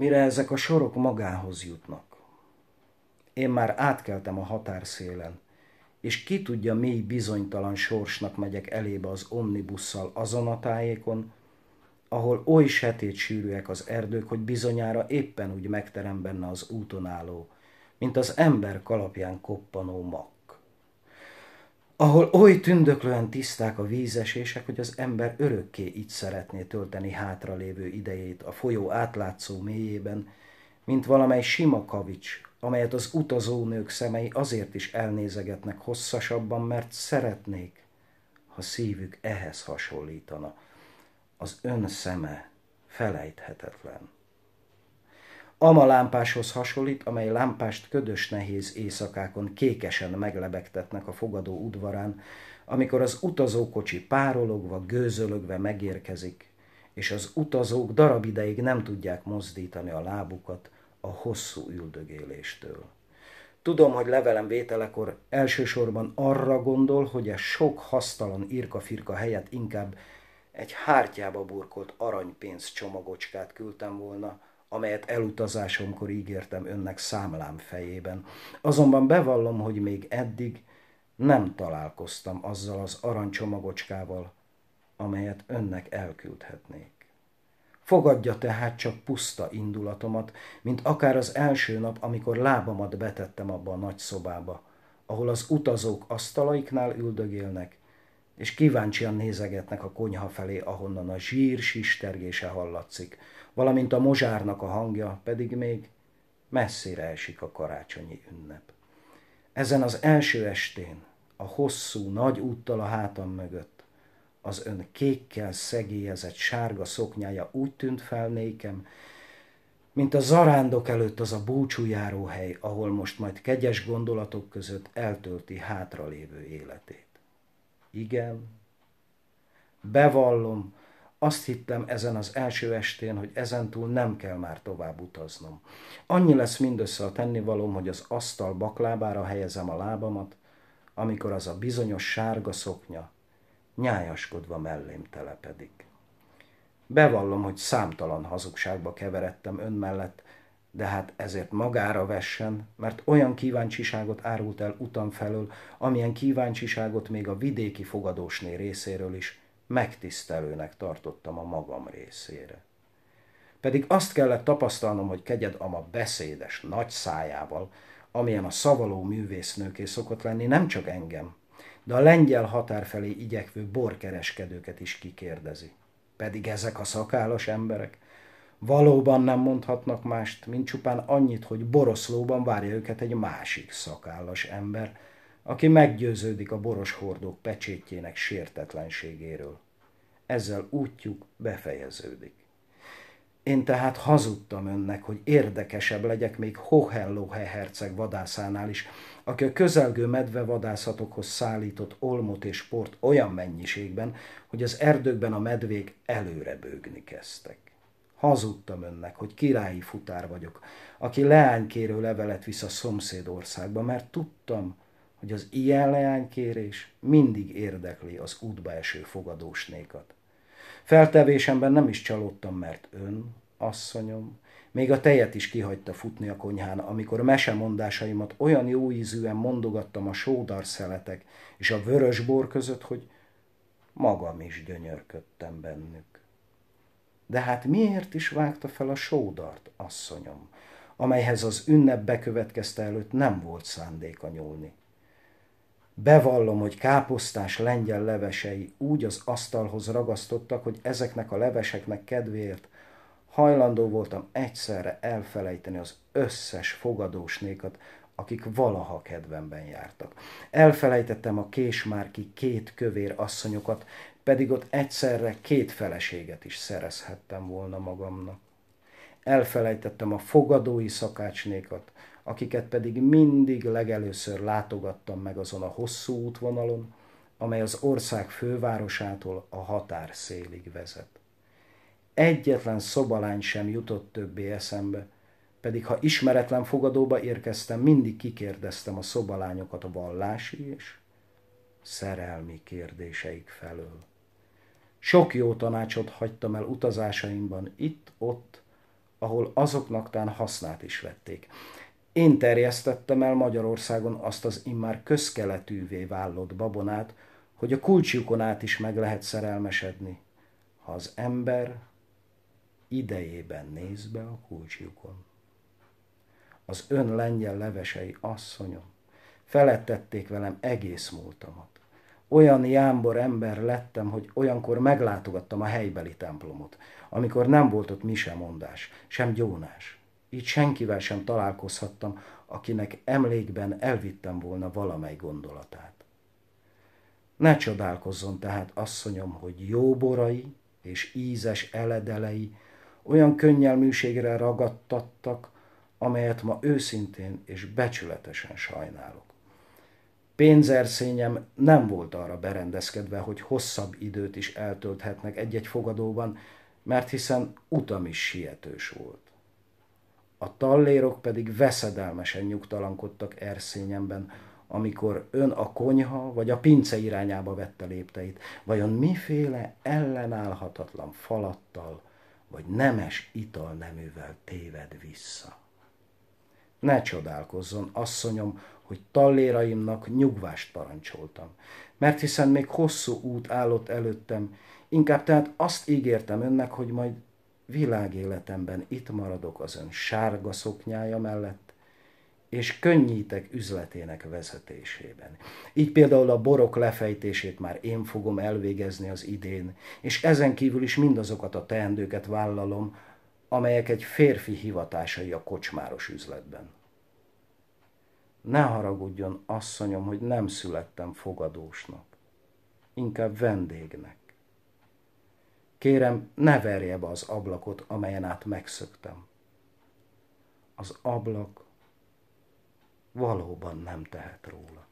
mire ezek a sorok magához jutnak. Én már átkeltem a határszélen, és ki tudja, mély bizonytalan sorsnak megyek elébe az omnibusszal azon a tájékon, ahol oly setét sűrűek az erdők, hogy bizonyára éppen úgy megterem benne az úton álló, mint az ember kalapján koppanó mak ahol oly tündöklően tiszták a vízesések, hogy az ember örökké így szeretné tölteni hátralévő idejét a folyó átlátszó mélyében, mint valamely sima kavics, amelyet az utazónők szemei azért is elnézegetnek hosszasabban, mert szeretnék, ha szívük ehhez hasonlítana. Az ön szeme felejthetetlen. Ama lámpáshoz hasonlít, amely lámpást ködös nehéz éjszakákon kékesen meglebegtetnek a fogadó udvarán, amikor az utazókocsi párologva, gőzölögve megérkezik, és az utazók darab ideig nem tudják mozdítani a lábukat a hosszú üldögéléstől. Tudom, hogy levelem vételekor elsősorban arra gondol, hogy a e sok hasztalan irka-firka helyett inkább egy hártyába burkolt aranypénz csomagocskát küldtem volna, amelyet elutazásomkor ígértem önnek számlám fejében. Azonban bevallom, hogy még eddig nem találkoztam azzal az arancsomagocskával, amelyet önnek elküldhetnék. Fogadja tehát csak puszta indulatomat, mint akár az első nap, amikor lábamat betettem abba a nagy szobába, ahol az utazók asztalaiknál üldögélnek, és kíváncsian nézegetnek a konyha felé, ahonnan a zsír sistergése hallatszik, valamint a mozsárnak a hangja pedig még messzire esik a karácsonyi ünnep. Ezen az első estén, a hosszú, nagy úttal a hátam mögött, az ön kékkel szegélyezett sárga szoknyája úgy tűnt fel nékem, mint a zarándok előtt az a búcsújáróhely, ahol most majd kegyes gondolatok között eltölti hátralévő életét. Igen. Bevallom, azt hittem ezen az első estén, hogy ezentúl nem kell már tovább utaznom. Annyi lesz mindössze a tennivalom, hogy az asztal baklábára helyezem a lábamat, amikor az a bizonyos sárga szoknya nyájaskodva mellém telepedik. Bevallom, hogy számtalan hazugságba keveredtem ön mellett, de hát ezért magára vessen, mert olyan kíváncsiságot árult el utam felől, amilyen kíváncsiságot még a vidéki fogadósné részéről is megtisztelőnek tartottam a magam részére. Pedig azt kellett tapasztalnom, hogy kegyed ama beszédes, nagy szájával, amilyen a szavaló művésznőké szokott lenni, nem csak engem, de a lengyel határ felé igyekvő borkereskedőket is kikérdezi. Pedig ezek a szakálos emberek – Valóban nem mondhatnak mást, mint csupán annyit, hogy boroszlóban várja őket egy másik szakállas ember, aki meggyőződik a boros hordók pecsétjének sértetlenségéről. Ezzel útjuk befejeződik. Én tehát hazudtam önnek, hogy érdekesebb legyek még Hohenlohe herceg vadászánál is, aki a közelgő medve vadászatokhoz szállított olmot és port olyan mennyiségben, hogy az erdőkben a medvék előre bőgni kezdtek hazudtam önnek, hogy királyi futár vagyok, aki leánykérő levelet visz a szomszédországba, mert tudtam, hogy az ilyen leánykérés mindig érdekli az útba eső fogadósnékat. Feltevésemben nem is csalódtam, mert ön, asszonyom, még a tejet is kihagyta futni a konyhán, amikor mesemondásaimat olyan jó ízűen mondogattam a sódarszeletek és a vörös bor között, hogy magam is gyönyörködtem bennük. De hát miért is vágta fel a sódart, asszonyom, amelyhez az ünnep bekövetkezte előtt nem volt szándéka nyúlni? Bevallom, hogy káposztás lengyel levesei úgy az asztalhoz ragasztottak, hogy ezeknek a leveseknek kedvéért hajlandó voltam egyszerre elfelejteni az összes fogadósnékat, akik valaha kedvemben jártak. Elfelejtettem a késmárki két kövér asszonyokat, pedig ott egyszerre két feleséget is szerezhettem volna magamnak. Elfelejtettem a fogadói szakácsnékat, akiket pedig mindig legelőször látogattam meg azon a hosszú útvonalon, amely az ország fővárosától a határ szélig vezet. Egyetlen szobalány sem jutott többé eszembe, pedig ha ismeretlen fogadóba érkeztem, mindig kikérdeztem a szobalányokat a vallási és szerelmi kérdéseik felől. Sok jó tanácsot hagytam el utazásaimban itt, ott, ahol azoknak tán hasznát is vették. Én terjesztettem el Magyarországon azt az immár közkeletűvé vállott babonát, hogy a kulcsjukon át is meg lehet szerelmesedni, ha az ember idejében néz be a kulcsjukon. Az ön lengyel levesei asszonyom felettették velem egész múltamat olyan jámbor ember lettem, hogy olyankor meglátogattam a helybeli templomot, amikor nem volt ott mi sem mondás, sem gyónás. Így senkivel sem találkozhattam, akinek emlékben elvittem volna valamely gondolatát. Ne csodálkozzon tehát, asszonyom, hogy jó borai és ízes eledelei olyan könnyelműségre ragadtattak, amelyet ma őszintén és becsületesen sajnálok pénzerszényem nem volt arra berendezkedve, hogy hosszabb időt is eltölthetnek egy-egy fogadóban, mert hiszen utam is sietős volt. A tallérok pedig veszedelmesen nyugtalankodtak erszényemben, amikor ön a konyha vagy a pince irányába vette lépteit, vajon miféle ellenállhatatlan falattal vagy nemes italneművel téved vissza. Ne csodálkozzon, asszonyom, hogy talléraimnak nyugvást parancsoltam. Mert hiszen még hosszú út állott előttem, inkább tehát azt ígértem önnek, hogy majd világéletemben itt maradok az ön sárga szoknyája mellett, és könnyítek üzletének vezetésében. Így például a borok lefejtését már én fogom elvégezni az idén, és ezen kívül is mindazokat a teendőket vállalom, amelyek egy férfi hivatásai a kocsmáros üzletben. Ne haragudjon, asszonyom, hogy nem születtem fogadósnak, inkább vendégnek. Kérem, ne verje be az ablakot, amelyen át megszöktem. Az ablak valóban nem tehet róla.